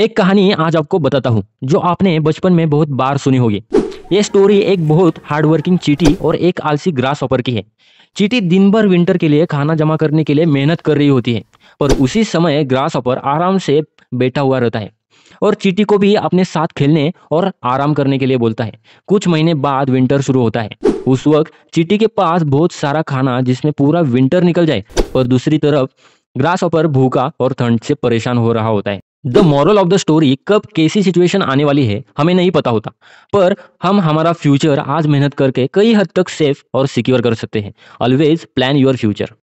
एक कहानी आज आपको बताता हूँ जो आपने बचपन में बहुत बार सुनी होगी ये स्टोरी एक बहुत हार्डवर्किंग चीटी और एक आलसी ग्रास ऑपर की है चीटी दिन भर विंटर के लिए खाना जमा करने के लिए मेहनत कर रही होती है पर उसी समय ग्रास ऑपर आराम से बैठा हुआ रहता है और चीटी को भी अपने साथ खेलने और आराम करने के लिए बोलता है कुछ महीने बाद विंटर शुरू होता है उस वक्त चीटी के पास बहुत सारा खाना जिसमें पूरा विंटर निकल जाए और दूसरी तरफ ग्रास ऑपर भूखा और ठंड से परेशान हो रहा होता है the moral of the story कब कैसी सिचुएशन आने वाली है हमें नहीं पता होता पर हम हमारा फ्यूचर आज मेहनत करके कई हद तक सेफ और सिक्योर कर सकते हैं ऑलवेज प्लान योर फ्यूचर